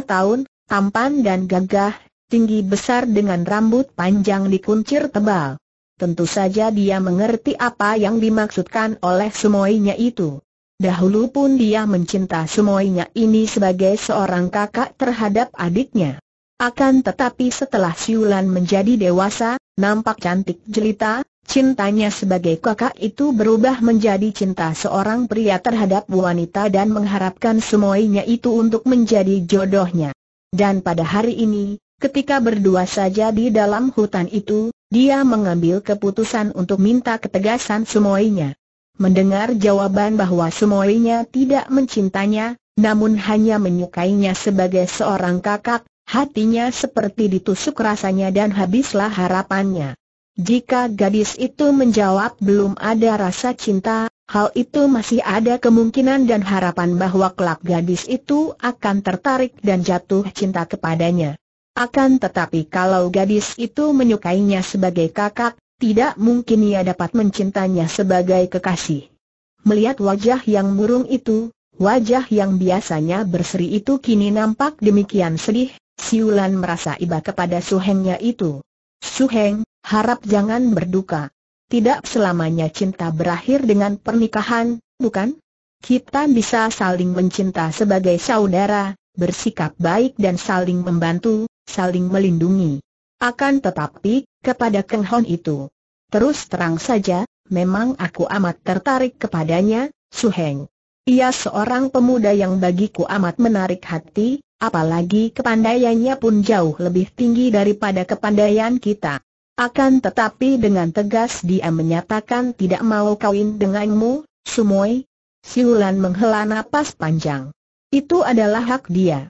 tahun, tampan dan gagah, tinggi besar dengan rambut panjang dikuncir tebal. Tentu saja dia mengerti apa yang dimaksudkan oleh semuanya itu. Dahulu pun dia mencinta semuanya ini sebagai seorang kakak terhadap adiknya. Akan tetapi setelah Siulan menjadi dewasa, nampak cantik jelita, Cintanya sebagai kakak itu berubah menjadi cinta seorang pria terhadap wanita dan mengharapkan semuanya itu untuk menjadi jodohnya. Dan pada hari ini, ketika berdua saja di dalam hutan itu, dia mengambil keputusan untuk minta ketegasan semuanya. Mendengar jawaban bahwa semuanya tidak mencintanya, namun hanya menyukainya sebagai seorang kakak, hatinya seperti ditusuk rasanya dan habislah harapannya. Jika gadis itu menjawab belum ada rasa cinta, hal itu masih ada kemungkinan dan harapan bahwa kelak gadis itu akan tertarik dan jatuh cinta kepadanya. Akan tetapi kalau gadis itu menyukainya sebagai kakak, tidak mungkin ia dapat mencintanya sebagai kekasih. Melihat wajah yang murung itu, wajah yang biasanya berseri itu kini nampak demikian sedih, Siulan merasa iba kepada suhengnya itu. Suheng, harap jangan berduka. Tidak selamanya cinta berakhir dengan pernikahan, bukan? Kita bisa saling mencinta sebagai saudara, bersikap baik dan saling membantu, saling melindungi. Akan tetapi, kepada Keng Hon itu. Terus terang saja, memang aku amat tertarik kepadanya, Su Heng. Ia seorang pemuda yang bagiku amat menarik hati, apalagi kepandaiannya pun jauh lebih tinggi daripada kepandaian kita. Akan tetapi dengan tegas dia menyatakan tidak mau kawin denganmu, Sumoi. Siulan menghela napas panjang. Itu adalah hak dia.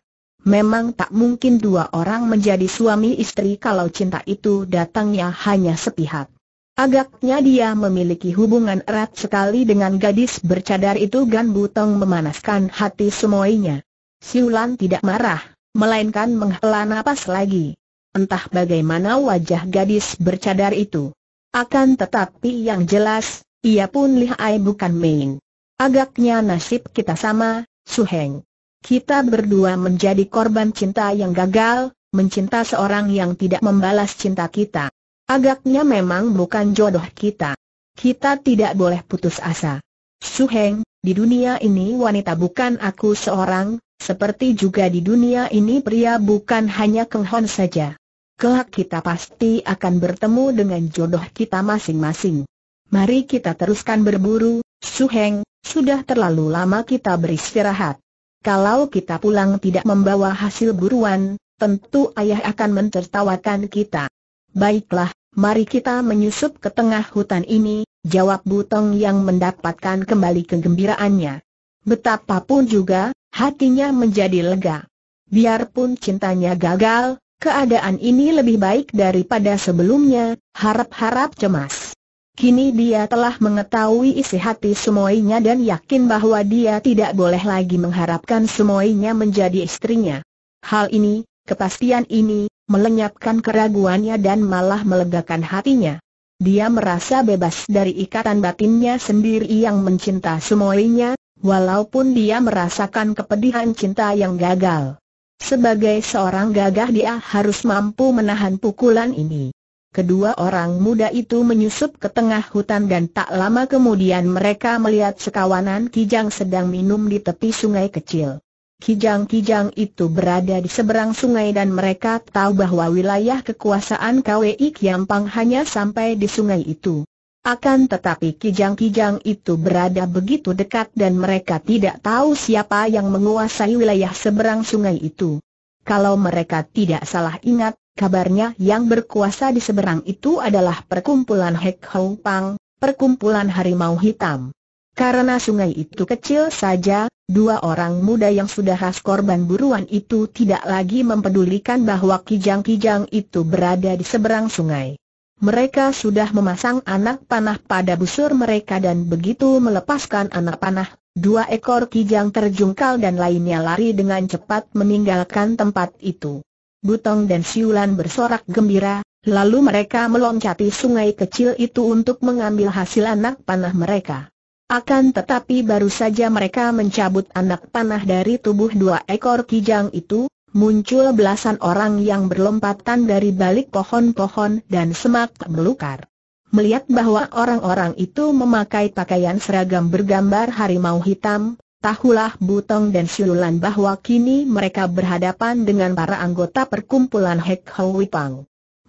Memang tak mungkin dua orang menjadi suami istri kalau cinta itu datangnya hanya sepihak. Agaknya dia memiliki hubungan erat sekali dengan gadis bercadar itu Gan Butong memanaskan hati semuanya. Siulan tidak marah, melainkan menghela napas lagi. Entah bagaimana wajah gadis bercadar itu. Akan tetapi yang jelas, ia pun lihai bukan main. Agaknya nasib kita sama, Su Heng. Kita berdua menjadi korban cinta yang gagal, mencinta seorang yang tidak membalas cinta kita. Agaknya memang bukan jodoh kita. Kita tidak boleh putus asa. Su Heng, di dunia ini wanita bukan aku seorang, seperti juga di dunia ini pria bukan hanya Keng saja kelak kita pasti akan bertemu dengan jodoh kita masing-masing. Mari kita teruskan berburu, Suheng, sudah terlalu lama kita beristirahat. Kalau kita pulang tidak membawa hasil buruan, tentu ayah akan mentertawakan kita. Baiklah, mari kita menyusup ke tengah hutan ini, jawab Butong yang mendapatkan kembali kegembiraannya. Betapapun juga, hatinya menjadi lega. Biarpun cintanya gagal, Keadaan ini lebih baik daripada sebelumnya, harap-harap cemas. Kini dia telah mengetahui isi hati semuanya dan yakin bahwa dia tidak boleh lagi mengharapkan semuanya menjadi istrinya. Hal ini, kepastian ini, melenyapkan keraguannya dan malah melegakan hatinya. Dia merasa bebas dari ikatan batinnya sendiri yang mencinta semuanya, walaupun dia merasakan kepedihan cinta yang gagal. Sebagai seorang gagah dia harus mampu menahan pukulan ini. Kedua orang muda itu menyusup ke tengah hutan dan tak lama kemudian mereka melihat sekawanan Kijang sedang minum di tepi sungai kecil. Kijang-kijang itu berada di seberang sungai dan mereka tahu bahwa wilayah kekuasaan KWI Kiampang hanya sampai di sungai itu. Akan tetapi kijang-kijang itu berada begitu dekat dan mereka tidak tahu siapa yang menguasai wilayah seberang sungai itu. Kalau mereka tidak salah ingat, kabarnya yang berkuasa di seberang itu adalah perkumpulan Hek Pang, perkumpulan harimau hitam. Karena sungai itu kecil saja, dua orang muda yang sudah ras korban buruan itu tidak lagi mempedulikan bahwa kijang-kijang itu berada di seberang sungai. Mereka sudah memasang anak panah pada busur mereka dan begitu melepaskan anak panah, dua ekor kijang terjungkal dan lainnya lari dengan cepat meninggalkan tempat itu. Butong dan Siulan bersorak gembira, lalu mereka meloncati sungai kecil itu untuk mengambil hasil anak panah mereka. Akan tetapi baru saja mereka mencabut anak panah dari tubuh dua ekor kijang itu, muncul belasan orang yang berlompatan dari balik pohon-pohon dan semak belukar. Melihat bahwa orang-orang itu memakai pakaian seragam bergambar harimau hitam, tahulah Butong dan Silulan bahwa kini mereka berhadapan dengan para anggota perkumpulan Hek Wipang. Pang.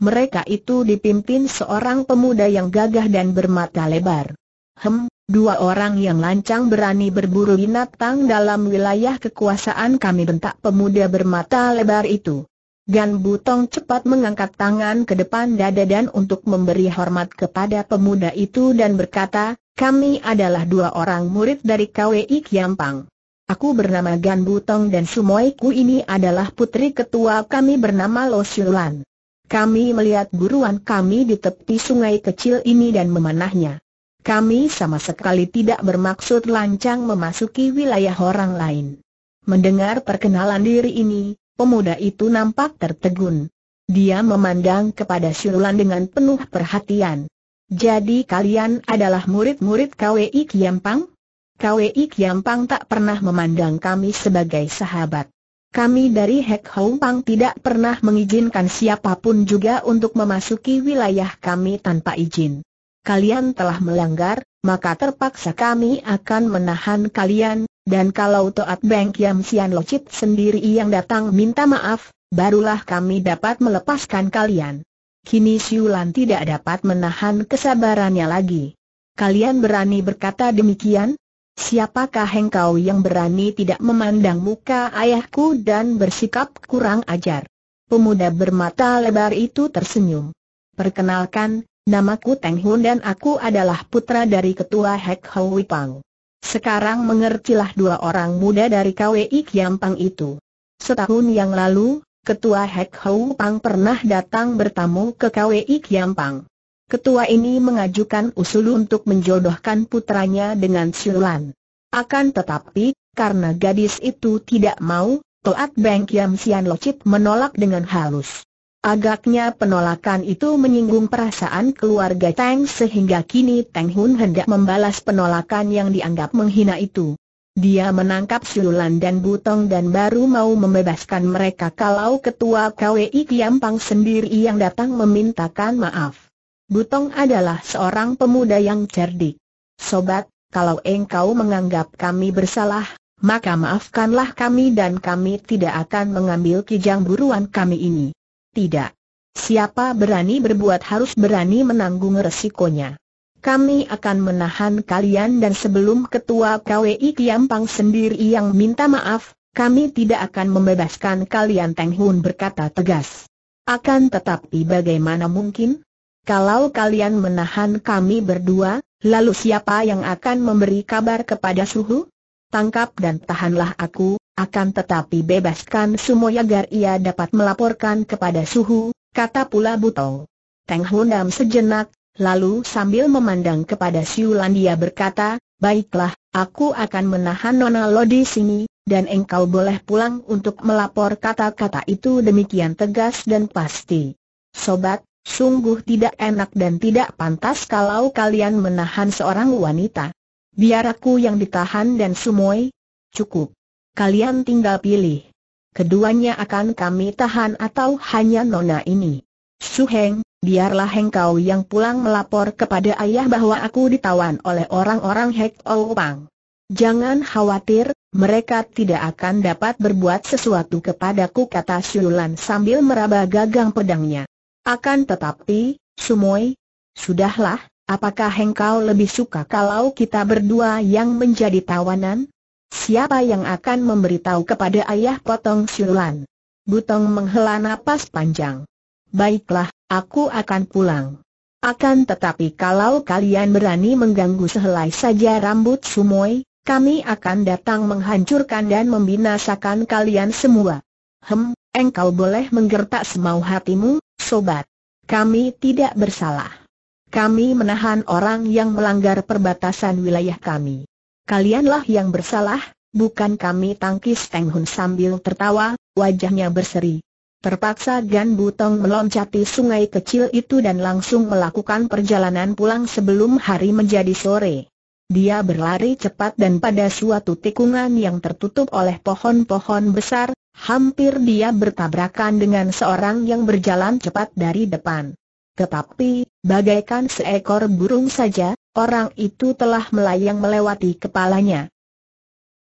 Mereka itu dipimpin seorang pemuda yang gagah dan bermata lebar. Hem, Dua orang yang lancang berani berburu binatang dalam wilayah kekuasaan kami bentak pemuda bermata lebar itu. Gan Butong cepat mengangkat tangan ke depan dada dan untuk memberi hormat kepada pemuda itu dan berkata, kami adalah dua orang murid dari KWI Kiampang. Aku bernama Gan Butong dan sumoiku ini adalah putri ketua kami bernama Lo Siulan. Kami melihat buruan kami di tepi sungai kecil ini dan memanahnya. Kami sama sekali tidak bermaksud lancang memasuki wilayah orang lain. Mendengar perkenalan diri ini, pemuda itu nampak tertegun. Dia memandang kepada Siulan dengan penuh perhatian. Jadi kalian adalah murid-murid KWI Kiampang? KWI Kiampang tak pernah memandang kami sebagai sahabat. Kami dari Hek Hong Pang tidak pernah mengizinkan siapapun juga untuk memasuki wilayah kami tanpa izin kalian telah melanggar, maka terpaksa kami akan menahan kalian, dan kalau Toat Beng Kiam Sian Locit sendiri yang datang minta maaf, barulah kami dapat melepaskan kalian. Kini Siulan tidak dapat menahan kesabarannya lagi. Kalian berani berkata demikian? Siapakah engkau yang berani tidak memandang muka ayahku dan bersikap kurang ajar? Pemuda bermata lebar itu tersenyum. Perkenalkan, Namaku Teng Hun dan aku adalah putra dari ketua Hek Hau Pang. Sekarang mengertilah dua orang muda dari KWI Kiampang itu. Setahun yang lalu, ketua Hek Hau Pang pernah datang bertamu ke KWI Kiampang. Ketua ini mengajukan usul untuk menjodohkan putranya dengan Siulan. Akan tetapi, karena gadis itu tidak mau, Toat Beng Kiam Sian Locip menolak dengan halus. Agaknya penolakan itu menyinggung perasaan keluarga Tang sehingga kini Tang Hun hendak membalas penolakan yang dianggap menghina itu. Dia menangkap Sululan dan Butong dan baru mau membebaskan mereka kalau ketua KWI Kiampang sendiri yang datang memintakan maaf. Butong adalah seorang pemuda yang cerdik. Sobat, kalau engkau menganggap kami bersalah, maka maafkanlah kami dan kami tidak akan mengambil kijang buruan kami ini. Tidak. Siapa berani berbuat harus berani menanggung resikonya. Kami akan menahan kalian dan sebelum ketua KWI Kiampang sendiri yang minta maaf, kami tidak akan membebaskan kalian Teng Hun berkata tegas. Akan tetapi bagaimana mungkin? Kalau kalian menahan kami berdua, lalu siapa yang akan memberi kabar kepada suhu? Tangkap dan tahanlah aku, akan tetapi bebaskan semua agar ia dapat melaporkan kepada Suhu, kata pula Butong. Teng Hundam sejenak, lalu sambil memandang kepada Siulan dia berkata, Baiklah, aku akan menahan Nona Lo di sini, dan engkau boleh pulang untuk melapor kata-kata itu demikian tegas dan pasti. Sobat, sungguh tidak enak dan tidak pantas kalau kalian menahan seorang wanita. Biar aku yang ditahan dan Sumoy. Cukup kalian tinggal pilih. Keduanya akan kami tahan atau hanya nona ini. Suheng, biarlah engkau yang pulang melapor kepada ayah bahwa aku ditawan oleh orang-orang Hek Pang. Jangan khawatir, mereka tidak akan dapat berbuat sesuatu kepadaku kata Siulan sambil meraba gagang pedangnya. Akan tetapi, Sumoy, sudahlah, apakah engkau lebih suka kalau kita berdua yang menjadi tawanan? Siapa yang akan memberitahu kepada ayah potong Siulan? Butong menghela napas panjang. Baiklah, aku akan pulang. Akan tetapi kalau kalian berani mengganggu sehelai saja rambut Sumoi, kami akan datang menghancurkan dan membinasakan kalian semua. Hem, engkau boleh menggertak semau hatimu, sobat. Kami tidak bersalah. Kami menahan orang yang melanggar perbatasan wilayah kami. Kalianlah yang bersalah, bukan kami tangkis Teng Hun sambil tertawa, wajahnya berseri. Terpaksa Gan Butong meloncati sungai kecil itu dan langsung melakukan perjalanan pulang sebelum hari menjadi sore. Dia berlari cepat dan pada suatu tikungan yang tertutup oleh pohon-pohon besar, hampir dia bertabrakan dengan seorang yang berjalan cepat dari depan. Tetapi, bagaikan seekor burung saja, orang itu telah melayang melewati kepalanya.